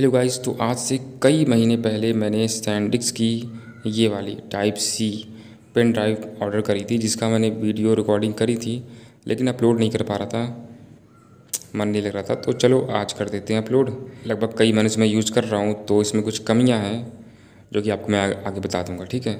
hello guys तो आज से कई महीने पहले मैंने सैंडिक्स की ये वाली type C pen drive order करी थी जिसका मैंने वीडियो रिकॉर्डिंग करी थी लेकिन अपलोड नहीं कर पा रहा था मन नहीं लग रहा था तो चलो आज कर देते हैं अपलोड लगभग कई महीने से मैं यूज़ कर रहा हूँ तो इसमें कुछ कमियाँ हैं जो कि आपको मैं आगे बता दूँगा ठीक है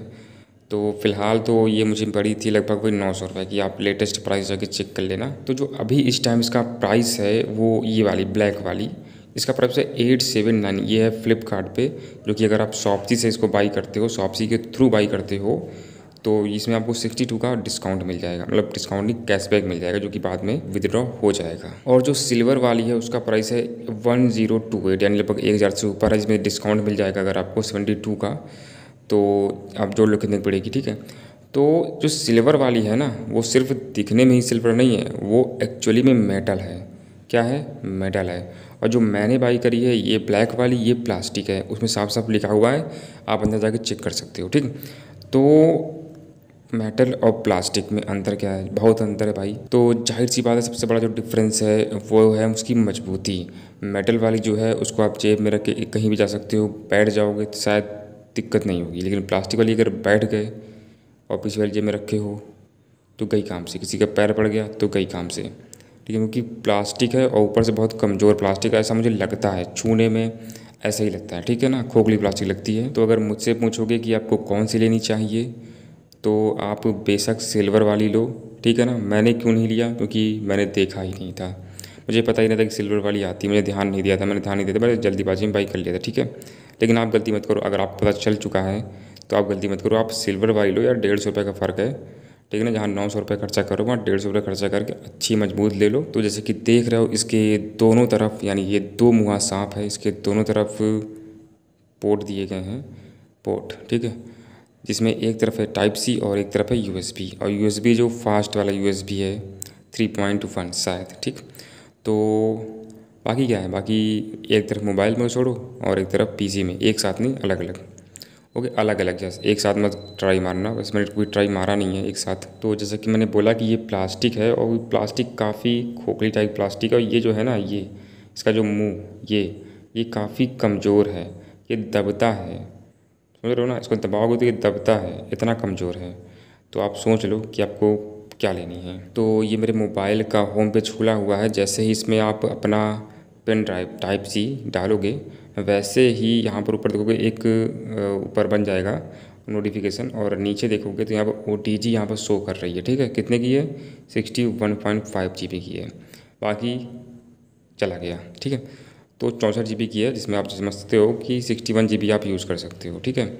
तो फ़िलहाल तो ये मुझे बड़ी थी लगभग वही नौ सौ रुपये की आप लेटेस्ट प्राइस जाके चेक कर लेना तो जो अभी इस टाइम इसका प्राइस है वो ये वाली ब्लैक वाली इसका प्राइस है एट सेवन नाइन ये है फ्लिपकार्ट जो कि अगर आप शॉपसी से इसको बाई करते हो शॉपसी के थ्रू बाई करते हो तो इसमें आपको 62 का डिस्काउंट मिल जाएगा मतलब डिस्काउंट नहीं कैशबैक मिल जाएगा जो कि बाद में विदड्रॉ हो जाएगा और जो सिल्वर वाली है उसका प्राइस है वन जीरो टू एट यानी लगभग एक हज़ार से ऊपर है जिसमें डिस्काउंट मिल जाएगा अगर आपको सेवेंटी टू का तो आप जोड़ लो कितने पड़ेगी ठीक है तो जो सिल्वर वाली है ना वो सिर्फ दिखने में ही सिल्वर नहीं है वो एक्चुअली में मेटल है क्या है मेटल है और जो मैंने बाई करी है ये ब्लैक वाली ये प्लास्टिक है उसमें साफ साफ लिखा हुआ है आप अंदर जाके चेक कर सकते हो ठीक तो मेटल और प्लास्टिक में अंतर क्या है बहुत अंतर है भाई तो जाहिर सी बात है सबसे बड़ा जो डिफरेंस है वो है उसकी मजबूती मेटल वाली जो है उसको आप जेब में रख के कहीं भी जा सकते हो बैठ जाओगे तो शायद दिक्कत नहीं होगी लेकिन प्लास्टिक वाली अगर बैठ गए और पीछे वाली जेब में रखे हो तो गई काम से किसी का पैर पड़ गया तो गई काम से ठीक है क्योंकि प्लास्टिक है और ऊपर से बहुत कमज़ोर प्लास्टिक ऐसा मुझे लगता है छूने में ऐसा ही लगता है ठीक है ना खोखली प्लास्टिक लगती है तो अगर मुझसे पूछोगे कि आपको कौन सी लेनी चाहिए तो आप बेशक सिल्वर वाली लो ठीक है ना मैंने क्यों नहीं लिया क्योंकि मैंने देखा ही नहीं था मुझे पता ही नहीं था कि सिल्वर वाली आती मुझे ध्यान नहीं दिया था मैंने ध्यान नहीं दिया था मैंने जल्दीबाजी में बाई कर लिया था ठीक है लेकिन आप गलती मत करो अगर आप पता चल चुका है तो आप गलती मत करो आप सिल्वर वाली लो यार डेढ़ सौ रुपये का फ़र्क है ठीक है ना जहाँ नौ सौ रुपये खर्चा करो वहाँ डेढ़ सौ रुपये खर्चा करके अच्छी मजबूत ले लो तो जैसे कि देख रहे हो इसके दोनों तरफ यानी ये दो मुहा सांप है इसके दोनों तरफ पोर्ट दिए गए हैं पोर्ट ठीक है जिसमें एक तरफ है टाइप सी और एक तरफ है यू और यू जो फास्ट वाला यू है थ्री पॉइंट वन शायद ठीक तो बाकी क्या है बाकी एक तरफ मोबाइल में छोड़ो और एक तरफ पीसी में एक साथ नहीं अलग अलग ओके अलग अलग जैसे एक साथ मत ट्राई मारना बस मैंने कोई ट्राई मारा नहीं है एक साथ तो जैसे कि मैंने बोला कि ये प्लास्टिक है और प्लास्टिक काफ़ी खोखली टाइप प्लास्टिक है और ये जो है ना ये इसका जो मुंह ये ये काफ़ी कमज़ोर है ये दबता है समझ रहे हो ना इसको दबाओगे तो ये दबता है इतना कमज़ोर है तो आप सोच लो कि आपको क्या लेनी है तो ये मेरे मोबाइल का होम पेज खुला हुआ है जैसे ही इसमें आप अपना पेन ड्राइव टाइप सी डालोगे वैसे ही यहाँ पर ऊपर देखोगे एक ऊपर बन जाएगा नोटिफिकेशन और नीचे देखोगे तो यहाँ पर ओ टी जी यहाँ पर शो कर रही है ठीक है कितने की है sixty one point five G B की है बाकी चला गया ठीक है तो चौंसठ जी बी की है जिसमें आप समझते हो कि सिक्सटी वन जी बी आप यूज़ कर सकते हो ठीक है